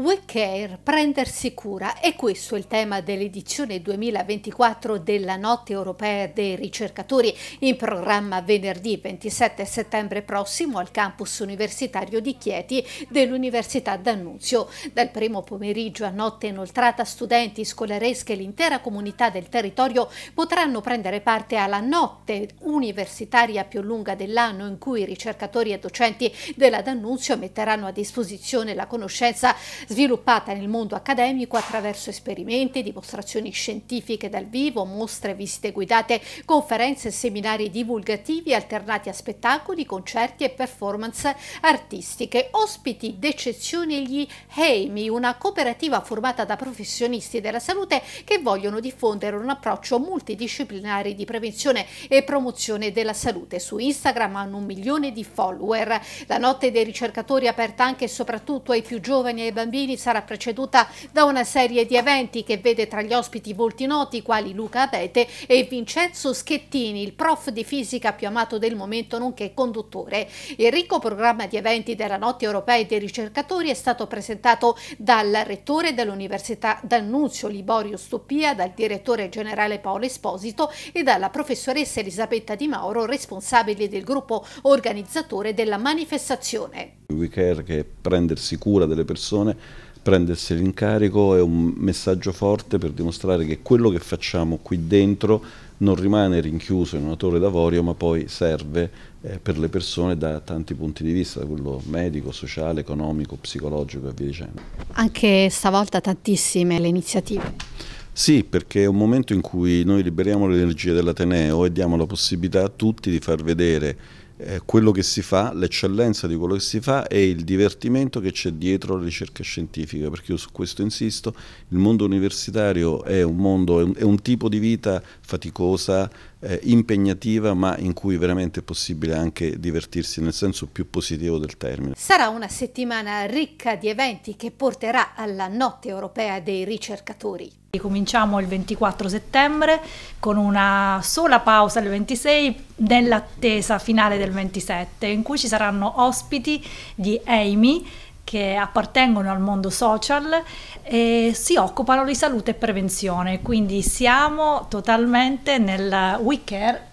We Care, prendersi cura, è questo il tema dell'edizione 2024 della Notte Europea dei Ricercatori, in programma venerdì 27 settembre prossimo al campus universitario di Chieti dell'Università D'Annunzio. Dal primo pomeriggio a notte inoltrata studenti, scolaresche e l'intera comunità del territorio potranno prendere parte alla notte universitaria più lunga dell'anno in cui i ricercatori e docenti della D'Annunzio metteranno a disposizione la conoscenza sviluppata nel mondo accademico attraverso esperimenti, dimostrazioni scientifiche dal vivo, mostre, visite guidate, conferenze e seminari divulgativi alternati a spettacoli, concerti e performance artistiche. Ospiti d'eccezione gli Heimi, una cooperativa formata da professionisti della salute che vogliono diffondere un approccio multidisciplinare di prevenzione e promozione della salute. Su Instagram hanno un milione di follower. La notte dei ricercatori è aperta anche e soprattutto ai più giovani e ai bambini Salvini sarà preceduta da una serie di eventi che vede tra gli ospiti volti noti quali Luca Abete e Vincenzo Schettini, il prof di fisica più amato del momento nonché conduttore. Il ricco programma di eventi della Notte Europea dei Ricercatori è stato presentato dal rettore dell'Università D'Annunzio Liborio Stoppia, dal direttore generale Paolo Esposito e dalla professoressa Elisabetta Di Mauro, responsabile del gruppo organizzatore della manifestazione. We care, che è prendersi cura delle persone, prendersi l'incarico è un messaggio forte per dimostrare che quello che facciamo qui dentro non rimane rinchiuso in una torre d'avorio ma poi serve eh, per le persone da tanti punti di vista, da quello medico, sociale, economico, psicologico e via dicendo. Anche stavolta tantissime le iniziative. Sì, perché è un momento in cui noi liberiamo l'energia dell'Ateneo e diamo la possibilità a tutti di far vedere eh, quello che si fa, l'eccellenza di quello che si fa e il divertimento che c'è dietro la ricerca scientifica, perché io su questo insisto, il mondo universitario è un, mondo, è un, è un tipo di vita faticosa, eh, impegnativa, ma in cui veramente è possibile anche divertirsi nel senso più positivo del termine. Sarà una settimana ricca di eventi che porterà alla Notte Europea dei Ricercatori. Cominciamo il 24 settembre con una sola pausa il 26 nell'attesa finale del 27 in cui ci saranno ospiti di Amy che appartengono al mondo social e si occupano di salute e prevenzione, quindi siamo totalmente nel We Care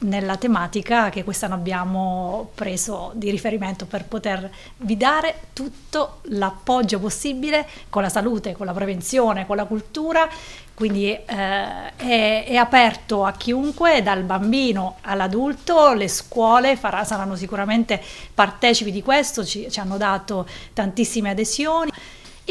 nella tematica che quest'anno abbiamo preso di riferimento per potervi dare tutto l'appoggio possibile con la salute, con la prevenzione, con la cultura. Quindi eh, è, è, aperto a chiunque, dal bambino all'adulto, le scuole farà, saranno sicuramente partecipi di questo, ci, ci hanno dato tantissime adesioni.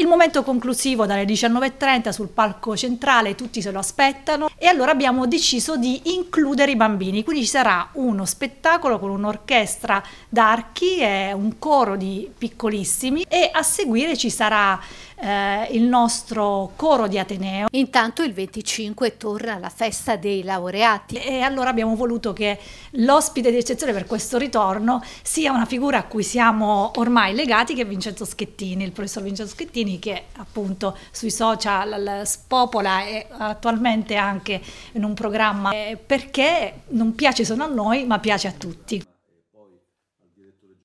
Il momento conclusivo dalle 19.30 sul palco centrale, tutti se lo aspettano e allora abbiamo deciso di includere i bambini, quindi ci sarà uno spettacolo con un'orchestra d'archi e un coro di piccolissimi e a seguire ci sarà eh, il nostro coro di Ateneo. Intanto il 25 torna la festa dei laureati. E allora abbiamo voluto che l'ospite di eccezione per questo ritorno sia una figura a cui siamo ormai legati, che è Vincenzo Schettini, il professor Vincenzo Schettini che appunto sui social spopola e attualmente anche in un programma eh, perché non piace solo a noi ma piace a tutti.